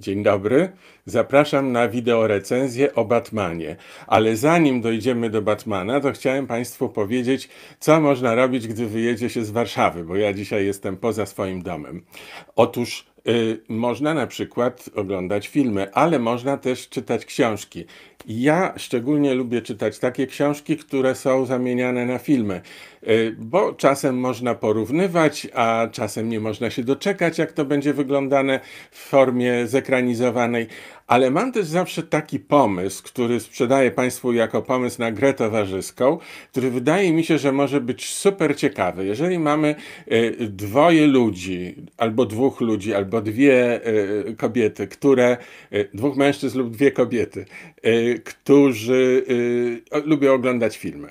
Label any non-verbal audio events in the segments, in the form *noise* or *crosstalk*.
Dzień dobry. Zapraszam na recenzję o Batmanie. Ale zanim dojdziemy do Batmana, to chciałem Państwu powiedzieć, co można robić, gdy wyjedzie się z Warszawy, bo ja dzisiaj jestem poza swoim domem. Otóż Y, można na przykład oglądać filmy, ale można też czytać książki. Ja szczególnie lubię czytać takie książki, które są zamieniane na filmy, y, bo czasem można porównywać, a czasem nie można się doczekać, jak to będzie wyglądane w formie zekranizowanej ale mam też zawsze taki pomysł, który sprzedaję Państwu jako pomysł na grę towarzyską, który wydaje mi się, że może być super ciekawy. Jeżeli mamy y, dwoje ludzi, albo dwóch ludzi, albo dwie y, kobiety, które, y, dwóch mężczyzn lub dwie kobiety, którzy lubią oglądać filmy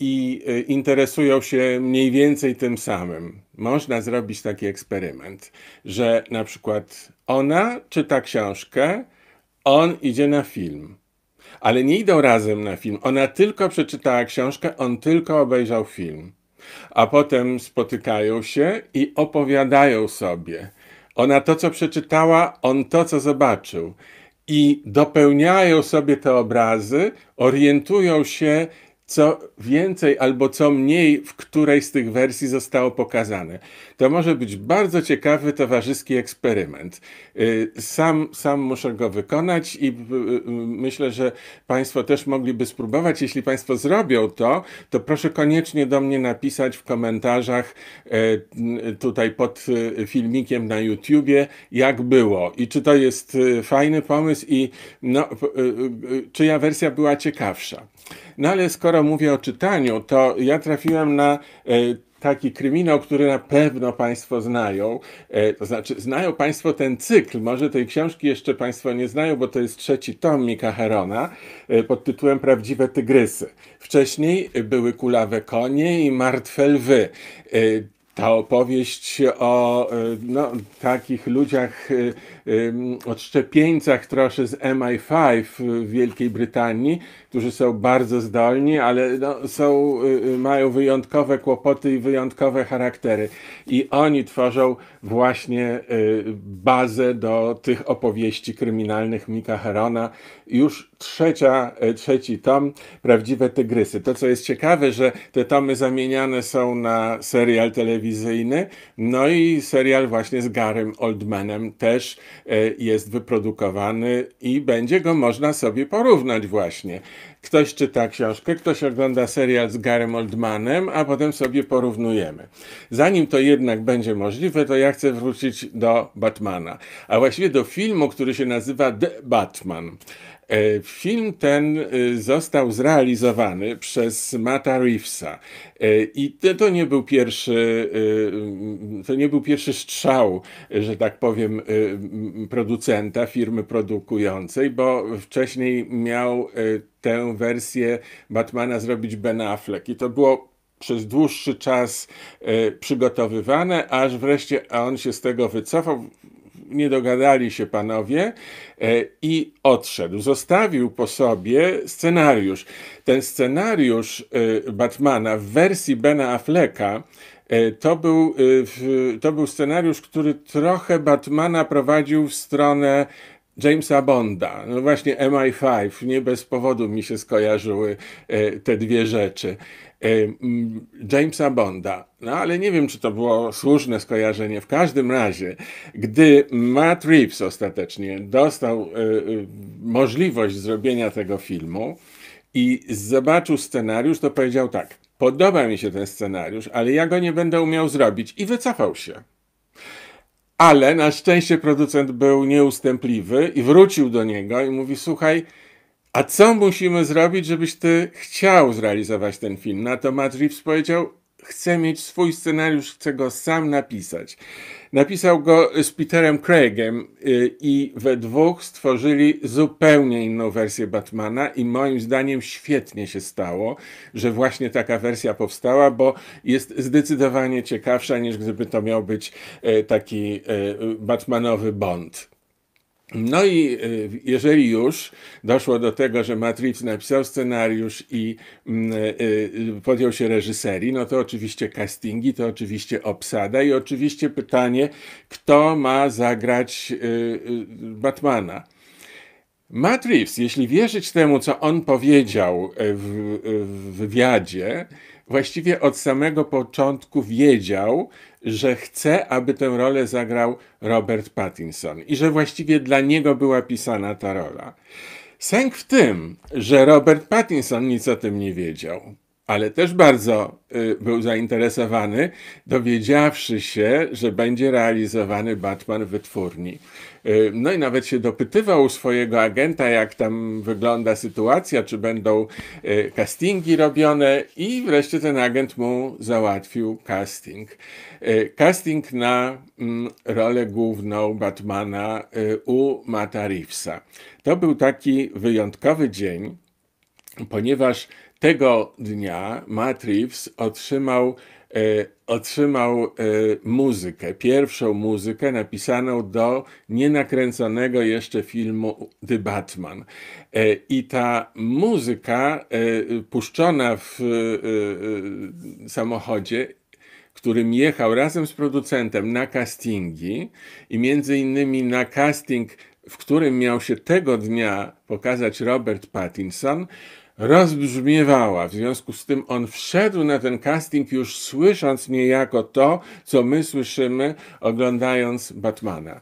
i interesują się mniej więcej tym samym. Można zrobić taki eksperyment, że na przykład ona czyta książkę, on idzie na film. Ale nie idą razem na film. Ona tylko przeczytała książkę, on tylko obejrzał film. A potem spotykają się i opowiadają sobie. Ona to, co przeczytała, on to, co zobaczył. I dopełniają sobie te obrazy, orientują się, co więcej albo co mniej w której z tych wersji zostało pokazane. To może być bardzo ciekawy towarzyski eksperyment. Y, sam, sam muszę go wykonać i y, y, myślę, że Państwo też mogliby spróbować. Jeśli Państwo zrobią to, to proszę koniecznie do mnie napisać w komentarzach e, tutaj pod filmikiem na YouTubie, jak było i czy to jest fajny pomysł i no, czyja wersja była ciekawsza. No ale skoro mówię o czytaniu, to ja trafiłem na e, taki kryminał, który na pewno Państwo znają. E, to znaczy, znają Państwo ten cykl. Może tej książki jeszcze Państwo nie znają, bo to jest trzeci tom Mika Herona e, pod tytułem Prawdziwe Tygrysy. Wcześniej były kulawe konie i martwe lwy. Ta opowieść o no, takich ludziach szczepieńcach trosze z MI5 w Wielkiej Brytanii, którzy są bardzo zdolni, ale no, są, y, y, mają wyjątkowe kłopoty i wyjątkowe charaktery. I oni tworzą właśnie y, bazę do tych opowieści kryminalnych Mika Herona. Już trzecia, trzeci tom, Prawdziwe Tygrysy. To, co jest ciekawe, że te tomy zamieniane są na serial telewizyjny, no i serial właśnie z Garym Oldmanem też E, jest wyprodukowany i będzie go można sobie porównać właśnie. Ktoś czyta książkę, ktoś ogląda serial z Garem Oldmanem, a potem sobie porównujemy. Zanim to jednak będzie możliwe, to ja chcę wrócić do Batmana, a właściwie do filmu, który się nazywa The Batman. E, film ten e, został zrealizowany przez Mata Reevesa e, i to nie był pierwszy, to nie był pierwszy strzał, że tak powiem, producenta, firmy produkującej, bo wcześniej miał tę wersję Batmana zrobić Ben Affleck i to było przez dłuższy czas przygotowywane, aż wreszcie on się z tego wycofał nie dogadali się panowie e, i odszedł. Zostawił po sobie scenariusz. Ten scenariusz e, Batmana w wersji Bena Afflecka e, to był, to był scenariusz, który trochę Batmana prowadził w stronę Jamesa Bonda, no właśnie MI5, nie bez powodu mi się skojarzyły e, te dwie rzeczy. E, mm, Jamesa Bonda, no ale nie wiem, czy to było słuszne skojarzenie. W każdym razie, gdy Matt Reeves ostatecznie dostał e, możliwość zrobienia tego filmu i zobaczył scenariusz, to powiedział tak: Podoba mi się ten scenariusz, ale ja go nie będę umiał zrobić, i wycofał się. Ale na szczęście producent był nieustępliwy i wrócił do niego i mówi: Słuchaj, a co musimy zrobić, żebyś ty chciał zrealizować ten film? Na to Matt Reeves powiedział: chce mieć swój scenariusz, chce go sam napisać. Napisał go z Peterem Craigiem y, i we dwóch stworzyli zupełnie inną wersję Batmana i moim zdaniem świetnie się stało, że właśnie taka wersja powstała, bo jest zdecydowanie ciekawsza niż gdyby to miał być y, taki y, Batmanowy Bond. No i y, jeżeli już doszło do tego, że Matrix napisał scenariusz i mm, y, y, podjął się reżyserii, no to oczywiście castingi, to oczywiście obsada i oczywiście pytanie, kto ma zagrać Batmana. Matrix, jeśli wierzyć temu, co on powiedział w, w wywiadzie, właściwie od samego początku wiedział, że chce, aby tę rolę zagrał Robert Pattinson i że właściwie dla niego była pisana ta rola. Sęk w tym, że Robert Pattinson nic o tym nie wiedział ale też bardzo y, był zainteresowany, dowiedziawszy się, że będzie realizowany Batman w wytwórni. Y, no i nawet się dopytywał swojego agenta, jak tam wygląda sytuacja, czy będą y, castingi robione, i wreszcie ten agent mu załatwił casting. Casting na mm, rolę główną Batmana u Mata Reevesa. To był taki wyjątkowy dzień, ponieważ tego dnia Matt Reeves otrzymał, e, otrzymał e, muzykę, pierwszą muzykę napisaną do nienakręconego jeszcze filmu The Batman. E, I ta muzyka e, puszczona w e, e, samochodzie którym jechał razem z producentem na castingi i między innymi na casting, w którym miał się tego dnia pokazać Robert Pattinson, rozbrzmiewała. W związku z tym on wszedł na ten casting już słysząc niejako to, co my słyszymy oglądając Batmana.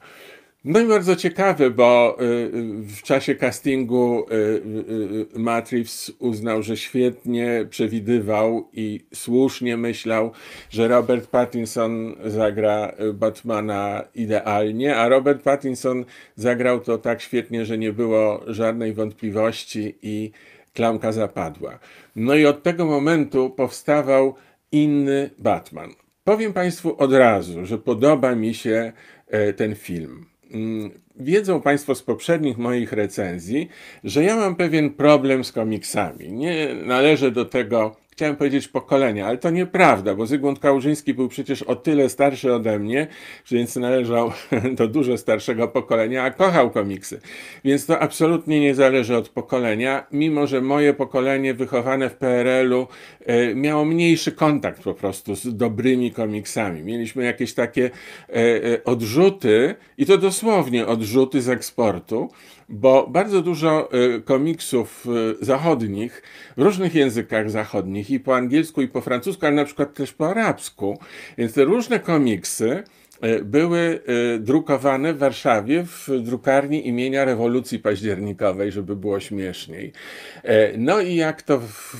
No i bardzo ciekawe, bo y, y, w czasie castingu y, Matrix uznał, że świetnie przewidywał i słusznie myślał, że Robert Pattinson zagra Batmana idealnie, a Robert Pattinson zagrał to tak świetnie, że nie było żadnej wątpliwości i klamka zapadła. No i od tego momentu powstawał inny Batman. Powiem Państwu od razu, że podoba mi się e, ten film. Mm, wiedzą Państwo z poprzednich moich recenzji, że ja mam pewien problem z komiksami. Nie należę do tego chciałem powiedzieć pokolenia, ale to nieprawda, bo Zygmunt Kałużyński był przecież o tyle starszy ode mnie, więc należał *laughs* do dużo starszego pokolenia, a kochał komiksy. Więc to absolutnie nie zależy od pokolenia, mimo że moje pokolenie wychowane w PRL-u e, miało mniejszy kontakt po prostu z dobrymi komiksami. Mieliśmy jakieś takie e, e, odrzuty, i to dosłownie odrzuty z eksportu, bo bardzo dużo y, komiksów y, zachodnich w różnych językach zachodnich i po angielsku, i po francusku, ale na przykład też po arabsku. Więc te różne komiksy E, były e, drukowane w Warszawie w drukarni imienia rewolucji październikowej, żeby było śmieszniej. E, no i jak to w,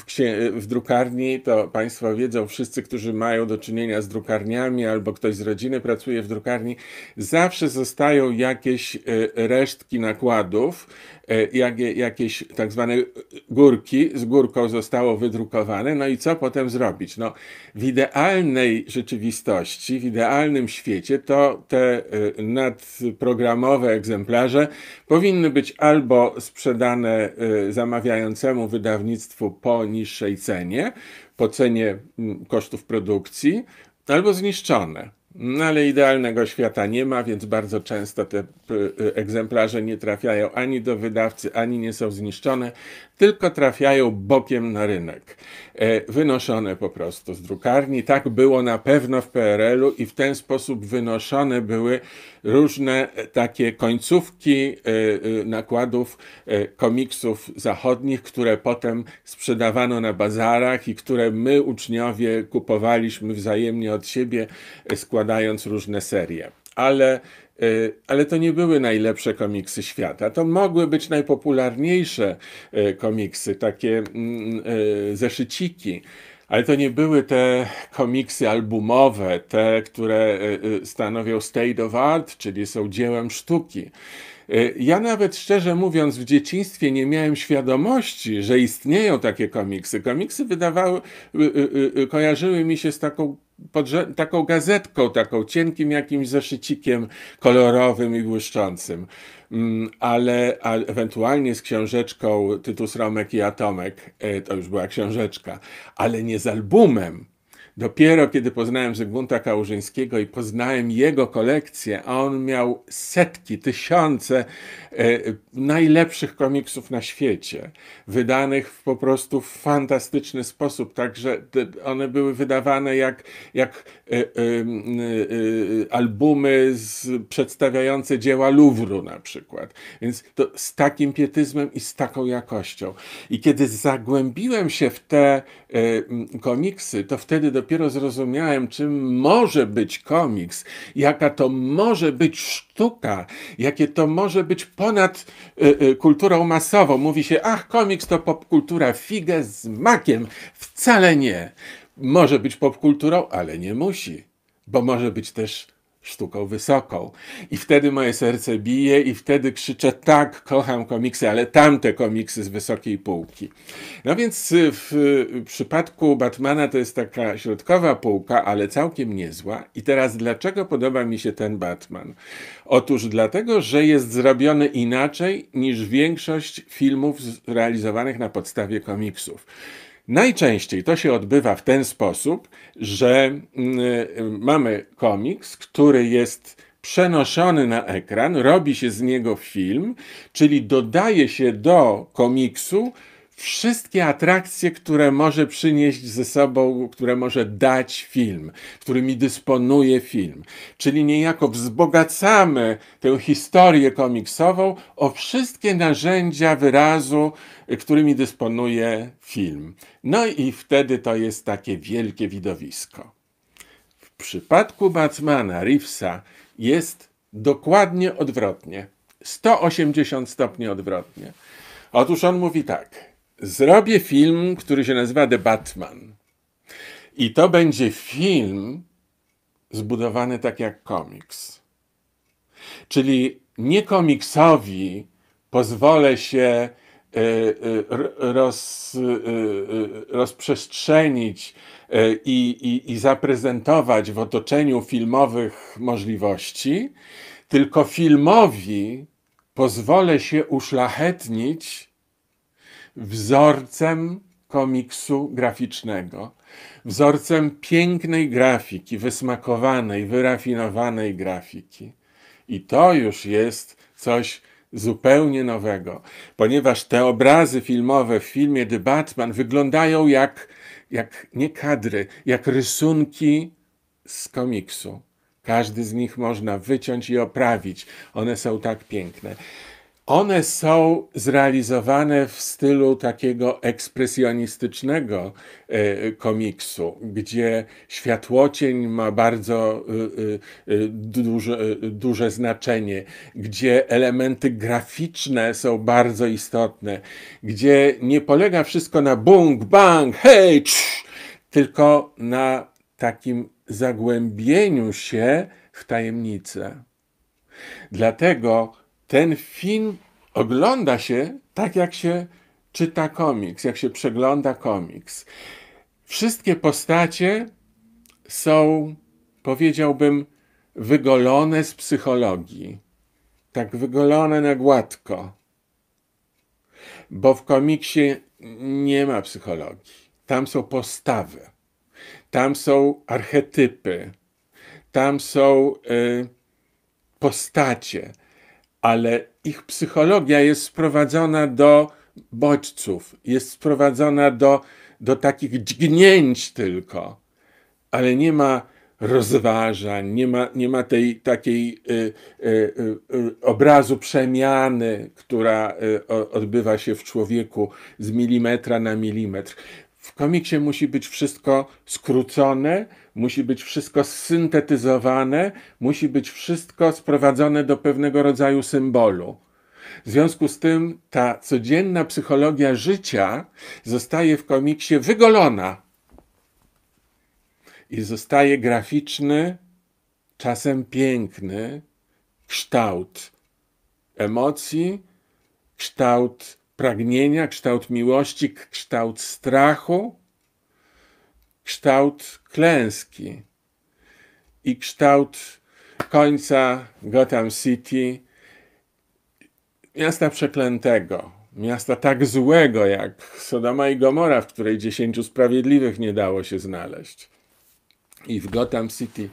w, drukarni, to Państwo wiedzą, wszyscy, którzy mają do czynienia z drukarniami albo ktoś z rodziny pracuje w drukarni, zawsze zostają jakieś resztki nakładów E, jakieś tak zwane górki, z górką zostało wydrukowane, no i co potem zrobić? No, w idealnej rzeczywistości, w idealnym świecie, to te e, nadprogramowe egzemplarze powinny być albo sprzedane e, zamawiającemu wydawnictwu po niższej cenie, po cenie kosztów produkcji, albo zniszczone. No ale idealnego świata nie ma, więc bardzo często te y, y, egzemplarze nie trafiają ani do wydawcy, ani nie są zniszczone, tylko trafiają bokiem na rynek. E, wynoszone po prostu z drukarni. Tak było na pewno w PRL-u i w ten sposób wynoszone były różne takie końcówki e, e, nakładów e, komiksów zachodnich, które potem sprzedawano na bazarach i które my, uczniowie, kupowaliśmy wzajemnie od siebie, składając różne serie. Ale ale to nie były najlepsze komiksy świata. To mogły być najpopularniejsze komiksy, takie mm, zeszyciki, ale to nie były te komiksy albumowe, te, które e, e, stanowią state of art, czyli są dziełem sztuki. E, ja nawet szczerze mówiąc, w dzieciństwie nie miałem świadomości, że istnieją takie komiksy. Komiksy wydawały, kojarzyły mi się z taką pod taką gazetką, taką cienkim jakimś zeszycikiem kolorowym i błyszczącym. Mm, ale a ewentualnie z książeczką Tytus Romek i Atomek, e, to już była książeczka, ale nie z albumem, Dopiero kiedy poznałem Zygmunta Kałużyńskiego i poznałem jego kolekcję, a on miał setki, tysiące e, najlepszych komiksów na świecie, wydanych w po prostu w fantastyczny sposób, także one były wydawane jak, jak e, e, albumy z, przedstawiające dzieła Louvru na przykład. Więc to z takim pietyzmem i z taką jakością. I kiedy zagłębiłem się w te komiksy, to wtedy dopiero dopiero zrozumiałem, czym może być komiks, jaka to może być sztuka, jakie to może być ponad y, y, kulturą masową. Mówi się, ach, komiks to popkultura, figę z makiem. Wcale nie. Może być popkulturą, ale nie musi, bo może być też sztuką wysoką. I wtedy moje serce bije i wtedy krzyczę tak, kocham komiksy, ale tamte komiksy z wysokiej półki. No więc y, w y, przypadku Batmana to jest taka środkowa półka, ale całkiem niezła. I teraz dlaczego podoba mi się ten Batman? Otóż dlatego, że jest zrobiony inaczej niż większość filmów realizowanych na podstawie komiksów. Najczęściej to się odbywa w ten sposób, że mm, y, mamy komiks, który jest przenoszony na ekran, robi się z niego film, czyli dodaje się do komiksu wszystkie atrakcje, które może przynieść ze sobą, które może dać film, którymi dysponuje film. Czyli niejako wzbogacamy tę historię komiksową o wszystkie narzędzia wyrazu, y, którymi dysponuje film. No i wtedy to jest takie wielkie widowisko. W przypadku Batmana Reevesa jest dokładnie odwrotnie. 180 stopni odwrotnie. Otóż on mówi tak zrobię film, który się nazywa The Batman. I to będzie film zbudowany tak jak komiks. Czyli nie komiksowi pozwolę się e, e, roz, e, rozprzestrzenić i, i, i zaprezentować w otoczeniu filmowych możliwości, tylko filmowi pozwolę się uszlachetnić wzorcem komiksu graficznego, wzorcem pięknej grafiki, wysmakowanej, wyrafinowanej grafiki. I to już jest coś zupełnie nowego, ponieważ te obrazy filmowe w filmie The Batman wyglądają jak, jak nie kadry, jak rysunki z komiksu. Każdy z nich można wyciąć i oprawić. One są tak piękne. One są zrealizowane w stylu takiego ekspresjonistycznego e, komiksu, gdzie światłocień ma bardzo e, e, duże, duże znaczenie, gdzie elementy graficzne są bardzo istotne, gdzie nie polega wszystko na bung, bang, hej, cz, tylko na takim zagłębieniu się w tajemnicę. Dlatego ten film ogląda się tak, jak się czyta komiks, jak się przegląda komiks. Wszystkie postacie są, powiedziałbym, wygolone z psychologii. Tak wygolone na gładko. Bo w komiksie nie ma psychologii. Tam są postawy, tam są archetypy, tam są y, postacie, ale ich psychologia jest sprowadzona do bodźców, jest sprowadzona do, do takich dźgnięć tylko, ale nie ma rozważań, nie ma, nie ma tej takiej y, y, y, y obrazu przemiany, która y, o, odbywa się w człowieku z milimetra na milimetr. W komiksie musi być wszystko skrócone, musi być wszystko syntetyzowane, musi być wszystko sprowadzone do pewnego rodzaju symbolu. W związku z tym ta codzienna psychologia życia zostaje w komiksie wygolona i zostaje graficzny, czasem piękny kształt emocji, kształt pragnienia, kształt miłości, kształt strachu, kształt klęski i kształt końca Gotham City, miasta przeklętego, miasta tak złego jak Sodoma i Gomora, w której dziesięciu sprawiedliwych nie dało się znaleźć. I w Gotham City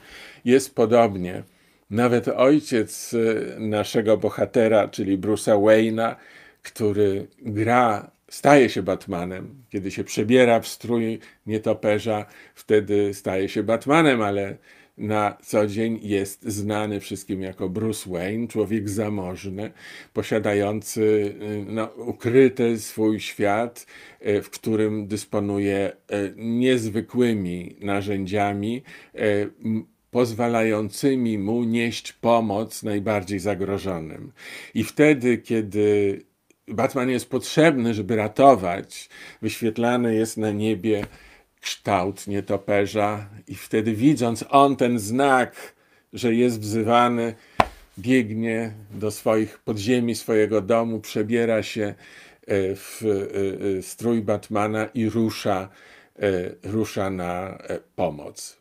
jest podobnie. Nawet ojciec y, naszego bohatera, czyli Bruce'a Wayne'a, który gra staje się Batmanem. Kiedy się przebiera w strój nietoperza, wtedy staje się Batmanem, ale na co dzień jest znany wszystkim jako Bruce Wayne, człowiek zamożny, posiadający y, no, ukryty swój świat, y, w którym dysponuje y, niezwykłymi narzędziami pozwalającymi mu nieść pomoc najbardziej zagrożonym. I wtedy, kiedy Batman jest potrzebny, żeby ratować. Wyświetlany jest na niebie kształt nietoperza i wtedy widząc on ten znak, że jest wzywany, biegnie do swoich podziemi, swojego domu, przebiera się e, w e, e, strój Batmana i rusza, rusza na pomoc.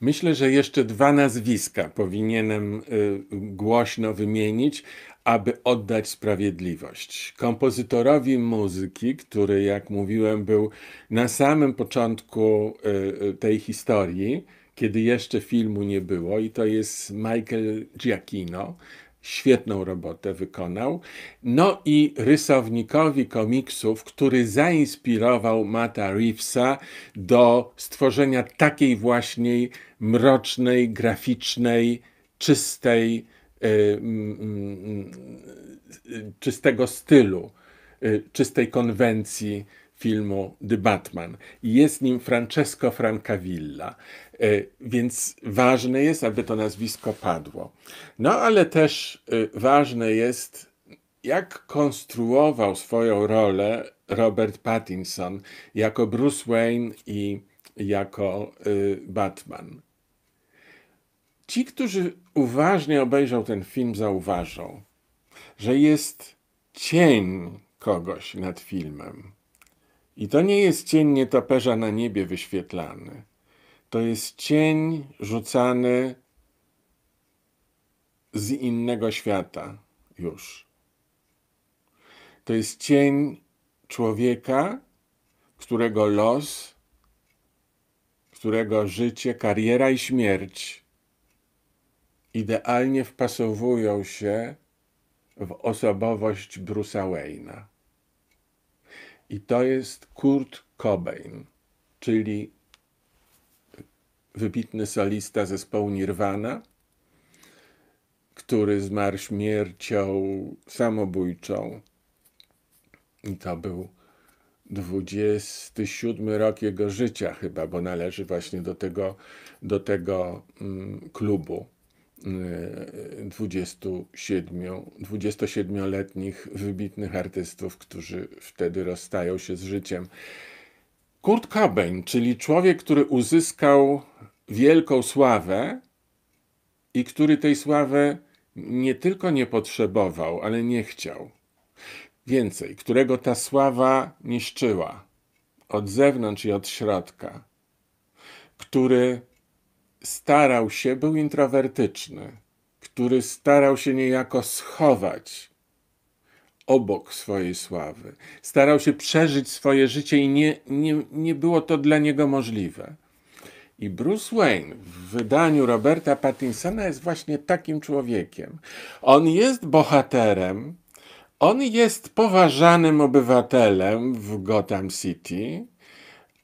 Myślę, że jeszcze dwa nazwiska powinienem głośno wymienić, aby oddać sprawiedliwość. Kompozytorowi muzyki, który, jak mówiłem, był na samym początku y, y, tej historii, kiedy jeszcze filmu nie było, i to jest Michael Giacchino. Świetną robotę wykonał. No i rysownikowi komiksów, który zainspirował Mata Reevesa do stworzenia takiej właśnie mrocznej, graficznej, czystej, Y, mm, mm, y, czystego stylu, y, czystej konwencji filmu The Batman. Jest nim Francesco Francavilla, więc ważne jest, aby to nazwisko padło. No ale też ważne jest, jak konstruował swoją rolę Robert Pattinson jako Bruce Wayne i jako Batman. Ci, którzy uważnie obejrzą ten film, zauważą, że jest cień kogoś nad filmem. I to nie jest cień nietoperza na niebie wyświetlany. To jest cień rzucany z innego świata już. To jest cień człowieka, którego los, którego życie, kariera i śmierć idealnie wpasowują się w osobowość Bruce'a Wayne'a. I to jest Kurt Cobain, czyli wybitny solista zespołu Nirvana, który zmarł śmiercią samobójczą. I to był 27 rok jego życia chyba, bo należy właśnie do tego, do tego mm, klubu. 27, y, 27-letnich wybitnych artystów, którzy wtedy rozstają się z życiem. Kurt Cobain, czyli człowiek, który uzyskał wielką sławę i który tej sławy nie tylko nie potrzebował, ale nie chciał. Więcej, którego ta sława niszczyła od zewnątrz i od środka, który starał się, był introwertyczny, który starał się niejako schować obok swojej sławy. Starał się przeżyć swoje życie i nie, nie, nie było to dla niego możliwe. I Bruce Wayne w wydaniu Roberta Pattinsona jest właśnie takim człowiekiem. On jest bohaterem, on jest poważanym obywatelem w Gotham City.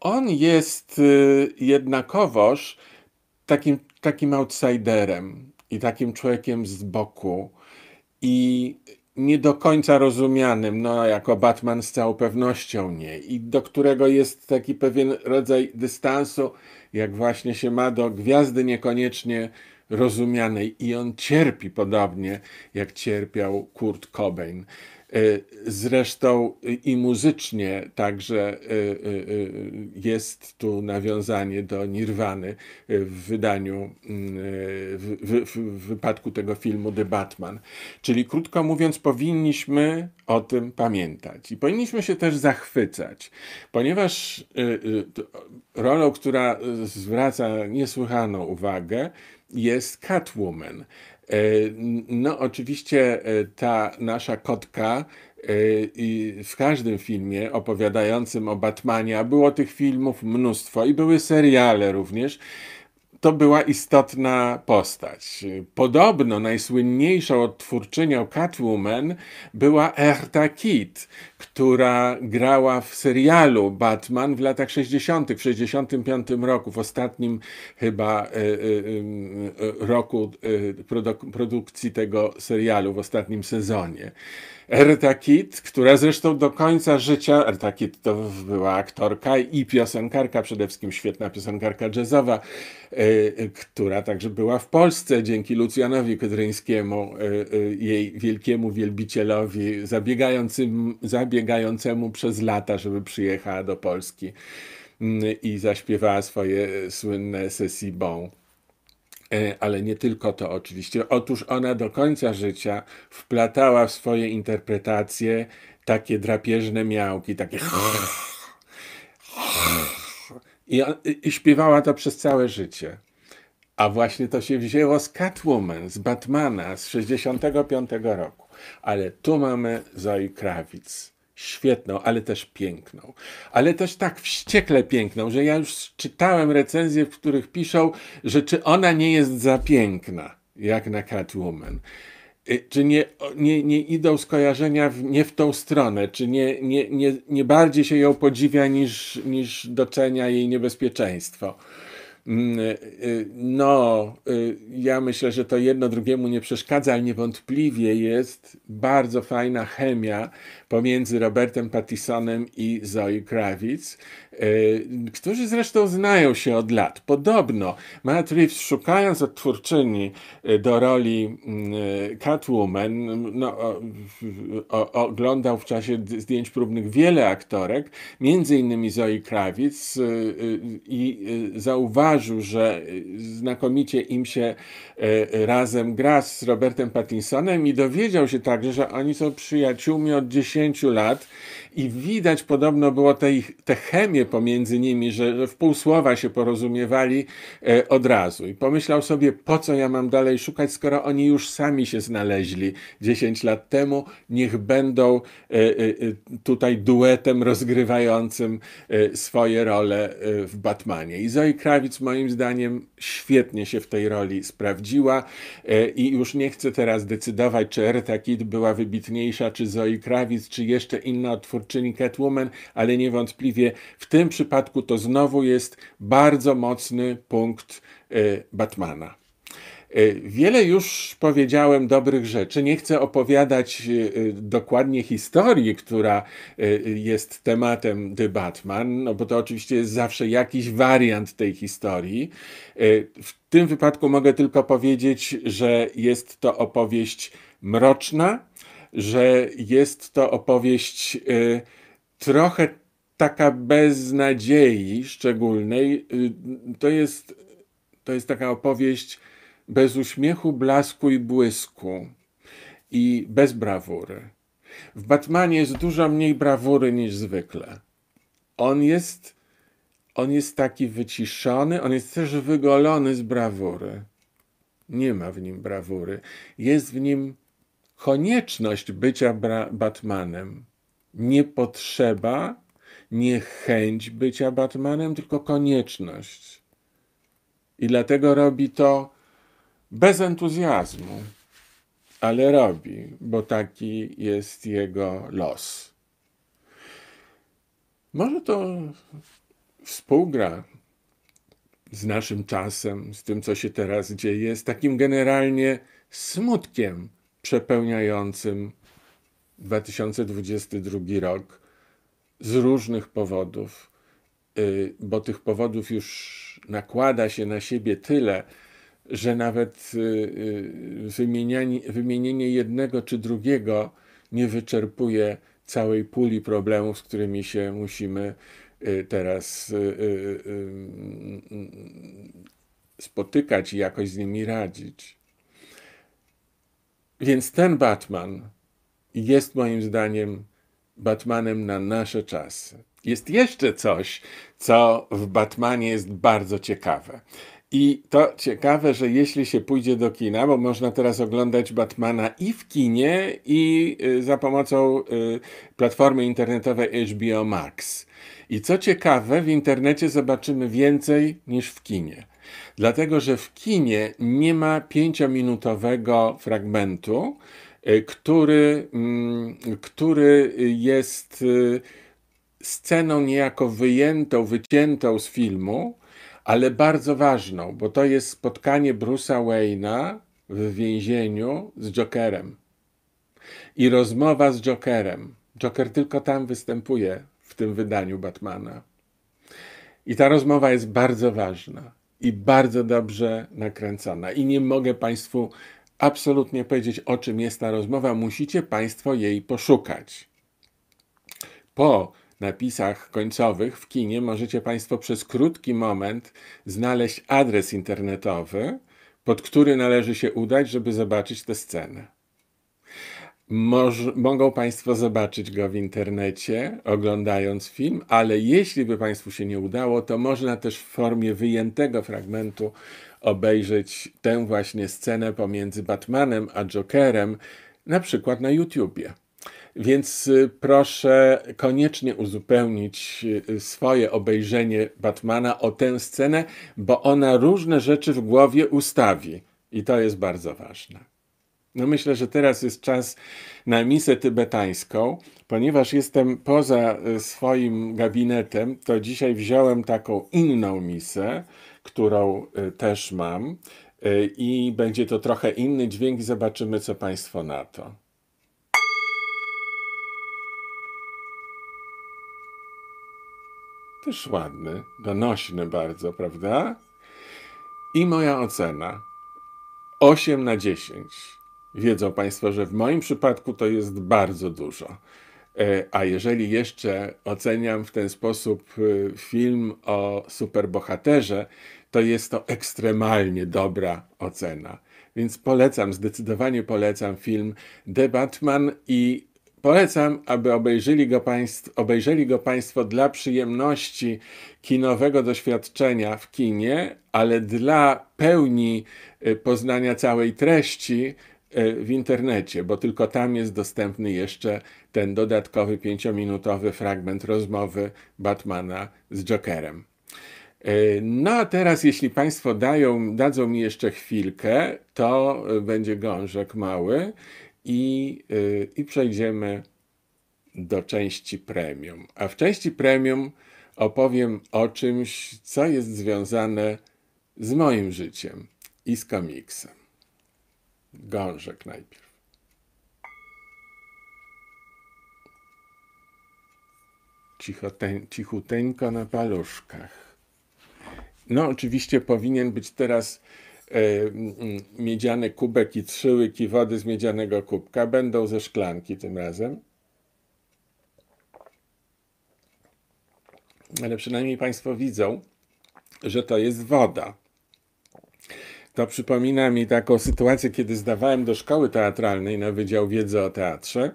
On jest y, jednakowoż takim, takim outsiderem i takim człowiekiem z boku i nie do końca rozumianym, no jako Batman z całą pewnością nie, i do którego jest taki pewien rodzaj dystansu, jak właśnie się ma do gwiazdy niekoniecznie rozumianej i on cierpi podobnie, jak cierpiał Kurt Cobain. E, zresztą e, i muzycznie także e, jest tu nawiązanie do Nirwany w wydaniu, mm, w, w, w, wypadku tego filmu The Batman. Czyli krótko mówiąc, powinniśmy o tym pamiętać i powinniśmy się też zachwycać, ponieważ rolą, która zwraca niesłychaną uwagę, jest Catwoman. E, no, oczywiście e, ta nasza kotka e, i w każdym filmie opowiadającym o Batmania było tych filmów mnóstwo i były seriale również to była istotna postać. Podobno najsłynniejszą odtwórczynią Catwoman była Erta Kitt, która grała w serialu Batman w latach 60., w 65 roku, w ostatnim chyba e, e, e, roku produkcji tego serialu, w ostatnim sezonie. Erta Kitt, która zresztą do końca życia, Erta Kitt to była aktorka i piosenkarka, przede wszystkim świetna piosenkarka jazzowa, e, e, która także była w Polsce dzięki Lucjanowi Kudryńskiemu, e, jej wielkiemu wielbicielowi, zabiegającym, zabiegającemu przez lata, żeby przyjechała do Polski mm, i zaśpiewała swoje słynne sesji bon. E, ale nie tylko to oczywiście. Otóż ona do końca życia wplatała w swoje interpretacje takie drapieżne miałki, takie. I, I śpiewała to przez całe życie. A właśnie to się wzięło z Catwoman, z Batmana z 65 roku. Ale tu mamy Zoe Krawic świetną, ale też piękną. Ale też tak wściekle piękną, że ja już czytałem recenzje, w których piszą, że czy ona nie jest za piękna, jak na Catwoman. Y, czy nie, nie, nie idą skojarzenia w, nie w tą stronę? Czy nie, nie, nie, nie bardziej się ją podziwia niż, niż docenia jej niebezpieczeństwo? Mm, y, y, no, ja myślę, że to jedno drugiemu nie przeszkadza, ale niewątpliwie jest bardzo fajna chemia pomiędzy Robertem Pattisonem i Zoe Kravitz, e, którzy zresztą znają się od lat. Podobno Matt Reeves, szukając odtwórczyni e, do roli mm, e, Catwoman, no, oglądał w czasie zdjęć próbnych wiele aktorek, między innymi Zoe Kravitz i zauważył, że znakomicie im się razem gra z Robertem Pattinsonem i dowiedział się także, że oni są przyjaciółmi od 10 10 lat i widać podobno było te, ich, te chemię pomiędzy nimi, że w pół słowa się porozumiewali e, od razu. I pomyślał sobie, po co ja mam dalej szukać, skoro oni już sami się znaleźli 10 lat temu, niech będą e, e, tutaj duetem rozgrywającym swoje role w Batmanie. I Zoe Krawic moim zdaniem świetnie się w tej roli sprawdziła i już nie chcę teraz decydować, czy Erta Kitt była wybitniejsza, czy Zoe Krawic, czy jeszcze inna otwórka, twórczyni Catwoman, ale niewątpliwie w tym przypadku to znowu jest bardzo mocny punkt e, Batmana. E, wiele już powiedziałem dobrych rzeczy. Nie chcę opowiadać e, dokładnie historii, która jest tematem The Batman, no bo to oczywiście jest zawsze jakiś wariant tej historii. W tym wypadku mogę tylko powiedzieć, że jest to opowieść mroczna, że jest to opowieść y, trochę taka bez nadziei, szczególnej. Y, to jest, to jest taka opowieść bez uśmiechu, blasku i błysku i bez brawury. W Batmanie jest dużo mniej brawury niż zwykle. On jest, on jest taki wyciszony, on jest też wygolony z brawury. Nie ma w nim brawury. Jest w nim konieczność bycia Batmanem, nie potrzeba, nie chęć bycia Batmanem, tylko konieczność. I dlatego robi to bez entuzjazmu, ale robi, bo taki jest jego los. Może to współgra z naszym czasem, z tym, co się teraz dzieje, z takim generalnie smutkiem przepełniającym 2022 rok z różnych powodów, y, bo tych powodów już nakłada się na siebie tyle, że nawet y, y, wymienienie jednego czy drugiego nie wyczerpuje całej puli problemów, z którymi się musimy teraz spotykać i jakoś z nimi radzić. Więc ten Batman jest moim zdaniem Batmanem na nasze czasy. Jest jeszcze coś, co w Batmanie jest bardzo ciekawe. I to ciekawe, że jeśli się pójdzie do kina, bo można teraz oglądać Batmana i w kinie, i y, za pomocą y, platformy internetowej HBO Max. I co ciekawe, w internecie zobaczymy więcej niż w kinie dlatego że w kinie nie ma pięciominutowego fragmentu, y, który, mm, który jest y, sceną niejako wyjętą, wyciętą z filmu, ale bardzo ważną, bo to jest spotkanie Bruce'a Wayne'a w więzieniu z Jokerem i rozmowa z Jokerem. Joker tylko tam występuje w tym wydaniu Batmana. I ta rozmowa jest bardzo ważna i bardzo dobrze nakręcona. I nie mogę Państwu absolutnie powiedzieć, o czym jest ta rozmowa. Musicie Państwo jej poszukać. Po napisach końcowych w kinie możecie Państwo przez krótki moment znaleźć adres internetowy, pod który należy się udać, żeby zobaczyć tę scenę. Moż, mogą Państwo zobaczyć go w internecie, oglądając film, ale jeśli by Państwu się nie udało, to można też w formie wyjętego fragmentu obejrzeć tę właśnie scenę pomiędzy Batmanem a Jokerem, na przykład na YouTubie. Więc y, proszę koniecznie uzupełnić y, swoje obejrzenie Batmana o tę scenę, bo ona różne rzeczy w głowie ustawi i to jest bardzo ważne. No myślę, że teraz jest czas na misę tybetańską. Ponieważ jestem poza e, swoim gabinetem, to dzisiaj wziąłem taką inną misę, którą e, też mam. E, I będzie to trochę inny dźwięk i zobaczymy, co Państwo na to. Też ładny, donośny bardzo, prawda? I moja ocena. 8 na 10. Wiedzą Państwo, że w moim przypadku to jest bardzo dużo. E, a jeżeli jeszcze oceniam w ten sposób e, film o superbohaterze, to jest to ekstremalnie dobra ocena. Więc polecam, zdecydowanie polecam film The Batman i polecam, aby obejrzeli go, państw, obejrzeli go Państwo dla przyjemności kinowego doświadczenia w kinie, ale dla pełni e, poznania całej treści E, w internecie, bo tylko tam jest dostępny jeszcze ten dodatkowy pięciominutowy fragment rozmowy Batmana z Jokerem. E, no a teraz, jeśli Państwo dają, dadzą mi jeszcze chwilkę, to będzie gążek mały i, e, i przejdziemy do części premium. A w części premium opowiem o czymś, co jest związane z moim życiem i z komiksem. Gążek najpierw. Cichoten, cichuteńko na paluszkach. No, oczywiście powinien być teraz e, miedziany kubek i trzy łyki wody z miedzianego kubka. Będą ze szklanki tym razem. Ale przynajmniej Państwo widzą, że to jest woda. To przypomina mi taką sytuację, kiedy zdawałem do szkoły teatralnej na Wydział Wiedzy o Teatrze.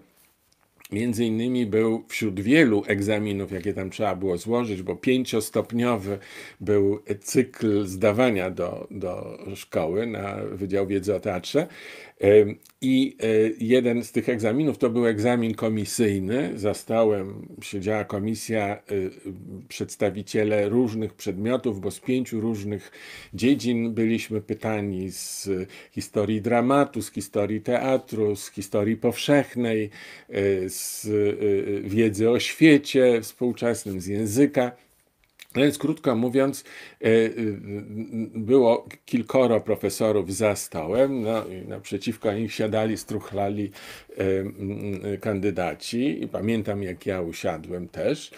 Między innymi był wśród wielu egzaminów, jakie tam trzeba było złożyć, bo pięciostopniowy był cykl zdawania do, do szkoły na Wydział Wiedzy o Teatrze. I e, jeden z tych egzaminów to był egzamin komisyjny. Za stołem siedziała komisja, e, przedstawiciele różnych przedmiotów, bo z pięciu różnych dziedzin byliśmy pytani z historii dramatu, z historii teatru, z historii powszechnej, e, z wiedzy o świecie współczesnym, z języka. No więc krótko mówiąc, e, e, było kilkoro profesorów za stołem, no i naprzeciwko nich siadali, struchlali e, kandydaci. I pamiętam, jak ja usiadłem też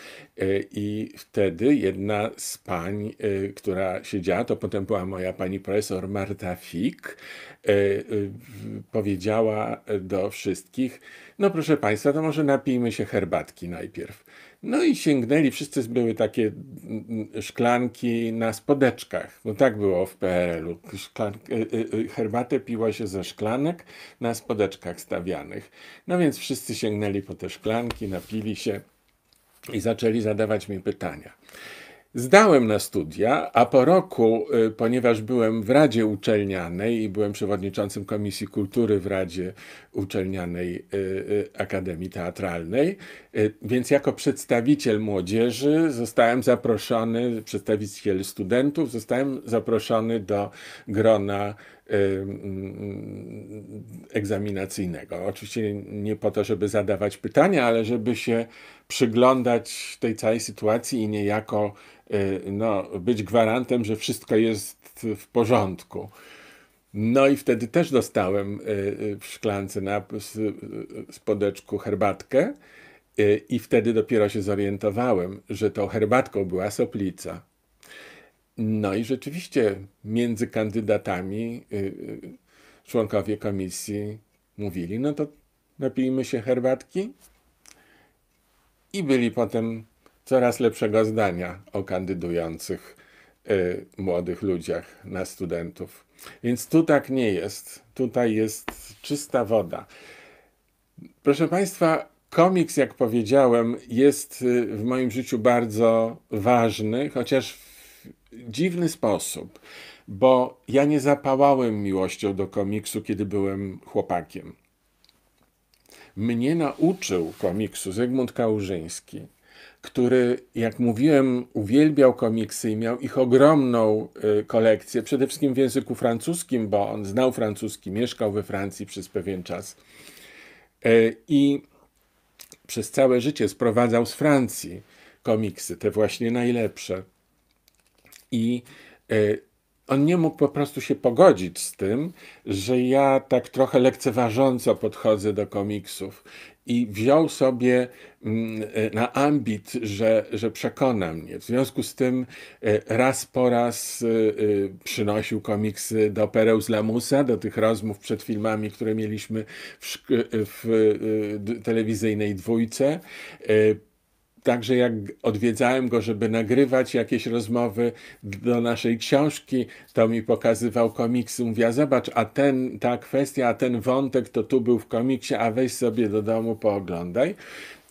i wtedy jedna z pań, która siedziała, to potem była moja pani profesor Marta Fik, powiedziała do wszystkich, no proszę państwa, to może napijmy się herbatki najpierw. No i sięgnęli, wszyscy były takie mm, mm, szklanki na spodeczkach. No tak było w PRL-u. E, e, e, herbatę piła się ze szklanek na spodeczkach stawianych. No więc wszyscy sięgnęli po te szklanki, napili się i zaczęli zadawać mi pytania. Zdałem na studia, a po roku, y, ponieważ byłem w Radzie Uczelnianej i byłem przewodniczącym Komisji Kultury w Radzie uczelnianej y, y, Akademii Teatralnej. Y, więc jako przedstawiciel młodzieży zostałem zaproszony, przedstawiciel studentów, zostałem zaproszony do grona mm, egzaminacyjnego. Oczywiście nie po to, żeby zadawać pytania, ale żeby się przyglądać tej całej sytuacji i niejako no, być gwarantem, że wszystko jest w porządku. No i wtedy też dostałem e, e, w szklance na spodeczku e, herbatkę i wtedy dopiero się zorientowałem, że tą herbatką była soplica. No i rzeczywiście między kandydatami członkowie komisji mówili, no to napijmy się herbatki i byli potem coraz lepszego zdania o kandydujących młodych ludziach na studentów. Więc tu tak nie jest. Tutaj jest czysta woda. Proszę Państwa, komiks, jak powiedziałem, jest y, w moim życiu bardzo ważny, chociaż w dziwny sposób, bo ja nie zapałałem miłością do komiksu, kiedy byłem chłopakiem. Mnie nauczył komiksu Zygmunt Kałużyński który, jak mówiłem, uwielbiał komiksy i miał ich ogromną y, kolekcję, przede wszystkim w języku francuskim, bo on znał francuski, mieszkał we Francji przez pewien czas e, i przez całe życie sprowadzał z Francji komiksy, te właśnie najlepsze. I e, on nie mógł po prostu się pogodzić z tym, że ja tak trochę lekceważąco podchodzę do komiksów i wziął sobie mm, e, na ambit, że, że przekona mnie. W związku z tym e, raz po raz e, przynosił komiksy do Pereł z Lamusa, do tych rozmów przed filmami, które mieliśmy w, w, w telewizyjnej dwójce Także jak odwiedzałem go, żeby nagrywać jakieś rozmowy do naszej książki, to mi pokazywał komiksy. a zobacz, a ten, ta kwestia, a ten wątek to tu był w komiksie, a weź sobie do domu pooglądaj.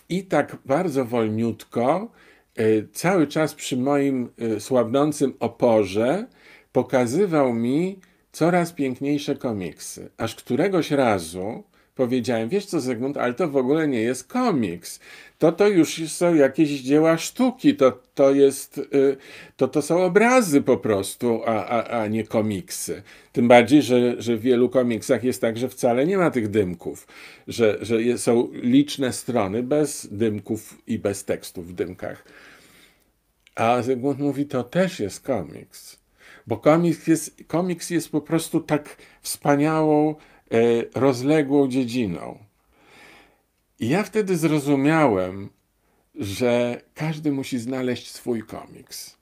I tak bardzo wolniutko, y, cały czas przy moim y, słabnącym oporze, pokazywał mi coraz piękniejsze komiksy. Aż któregoś razu Powiedziałem, wiesz co, Zygmunt, ale to w ogóle nie jest komiks. To to już są jakieś dzieła sztuki, to to, jest, y, to, to są obrazy po prostu, a, a, a nie komiksy. Tym bardziej, że, że w wielu komiksach jest tak, że wcale nie ma tych dymków, że, że są liczne strony bez dymków i bez tekstów w dymkach. A Zygmunt mówi, to też jest komiks. Bo komiks jest, komiks jest po prostu tak wspaniałą, E, rozległą dziedziną. I ja wtedy zrozumiałem, że każdy musi znaleźć swój komiks.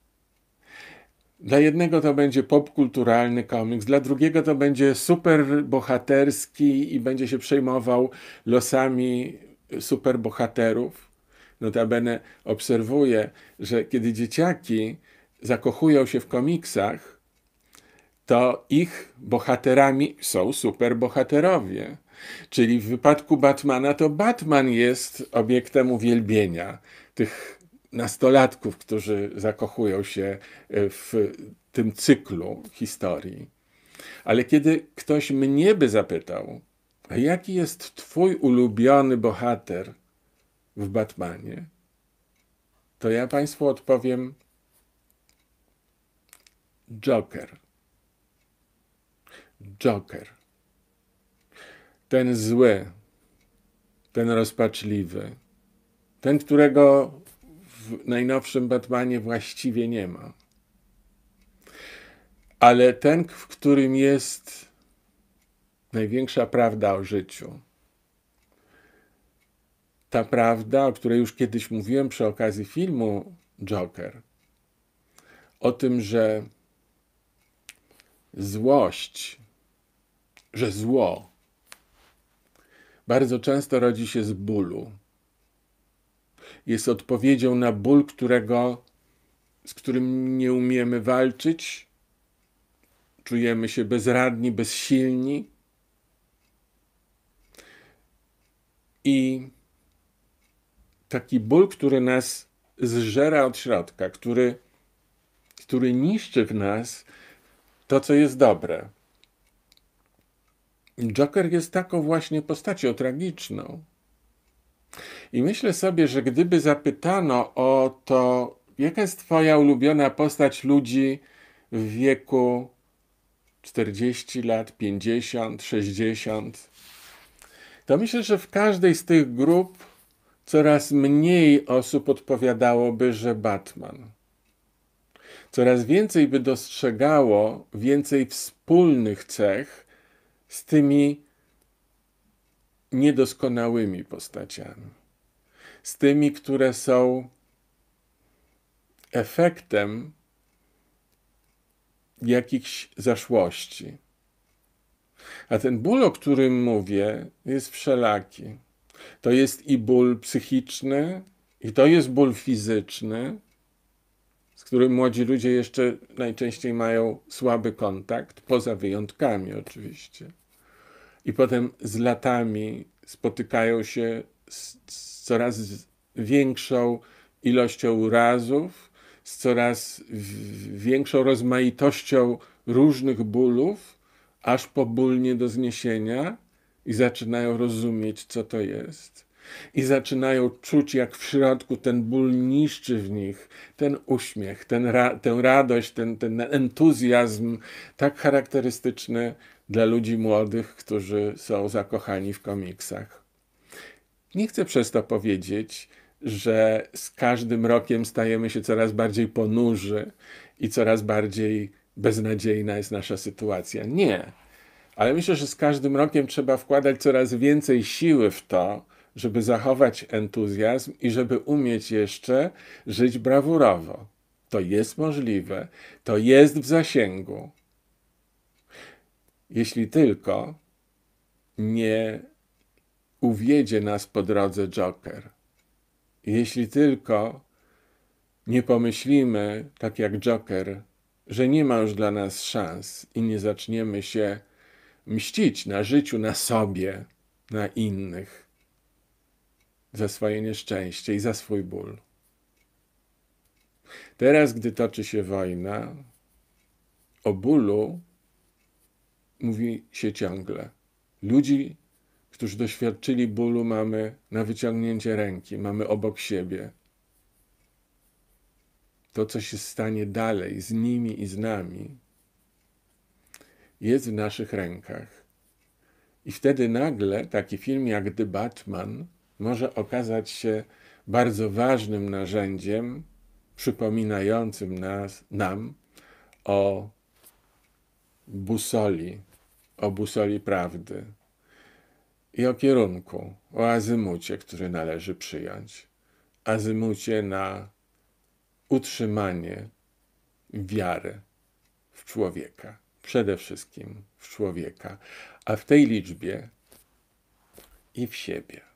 Dla jednego to będzie popkulturalny komiks, dla drugiego to będzie super bohaterski i będzie się przejmował losami superbohaterów. Notabene obserwuję, że kiedy dzieciaki zakochują się w komiksach, to ich bohaterami są superbohaterowie. Czyli w wypadku Batmana to Batman jest obiektem uwielbienia tych nastolatków, którzy zakochują się e, w tym cyklu historii. Ale kiedy ktoś mnie by zapytał, a jaki jest twój ulubiony bohater w Batmanie, to ja Państwu odpowiem Joker. Joker. Ten zły, ten rozpaczliwy, ten, którego w najnowszym Batmanie właściwie nie ma. Ale ten, w którym jest największa prawda o życiu. Ta prawda, o której już kiedyś mówiłem przy okazji filmu Joker, o tym, że złość że zło bardzo często rodzi się z bólu. Jest odpowiedzią na ból, którego, z którym nie umiemy walczyć. Czujemy się bezradni, bezsilni. I taki ból, który nas zżera od środka, który, który niszczy w nas to, co jest dobre. Joker jest taką właśnie postacią tragiczną. I myślę sobie, że gdyby zapytano o to, jaka jest Twoja ulubiona postać ludzi w wieku 40 lat, 50, 60, to myślę, że w każdej z tych grup coraz mniej osób odpowiadałoby, że Batman. Coraz więcej by dostrzegało więcej wspólnych cech z tymi niedoskonałymi postaciami, z tymi, które są efektem jakichś zaszłości. A ten ból, o którym mówię, jest wszelaki. To jest i ból psychiczny, i to jest ból fizyczny, z którym młodzi ludzie jeszcze najczęściej mają słaby kontakt, poza wyjątkami oczywiście i potem z latami spotykają się z, z coraz większą ilością urazów, z coraz większą rozmaitością różnych bólów, aż po ból nie do zniesienia i zaczynają rozumieć, co to jest i zaczynają czuć, jak w środku ten ból niszczy w nich, ten uśmiech, ten ra tę radość, ten, ten entuzjazm, tak charakterystyczny dla ludzi młodych, którzy są zakochani w komiksach. Nie chcę przez to powiedzieć, że z każdym rokiem stajemy się coraz bardziej ponurzy i coraz bardziej beznadziejna jest nasza sytuacja. Nie. Ale myślę, że z każdym rokiem trzeba wkładać coraz więcej siły w to, żeby zachować entuzjazm i żeby umieć jeszcze żyć brawurowo. To jest możliwe, to jest w zasięgu. Jeśli tylko nie uwiedzie nas po drodze Joker. Jeśli tylko nie pomyślimy, tak jak Joker, że nie ma już dla nas szans i nie zaczniemy się mścić na życiu, na sobie, na innych za swoje nieszczęście i za swój ból. Teraz, gdy toczy się wojna, o bólu mówi się ciągle. Ludzi, którzy doświadczyli bólu, mamy na wyciągnięcie ręki, mamy obok siebie. To, co się stanie dalej z nimi i z nami, jest w naszych rękach. I wtedy nagle taki film jak The Batman może okazać się bardzo ważnym narzędziem przypominającym nas, nam o busoli, o busoli prawdy i o kierunku, o azymucie, który należy przyjąć. Azymucie na utrzymanie wiary w człowieka, przede wszystkim w człowieka, a w tej liczbie i w siebie.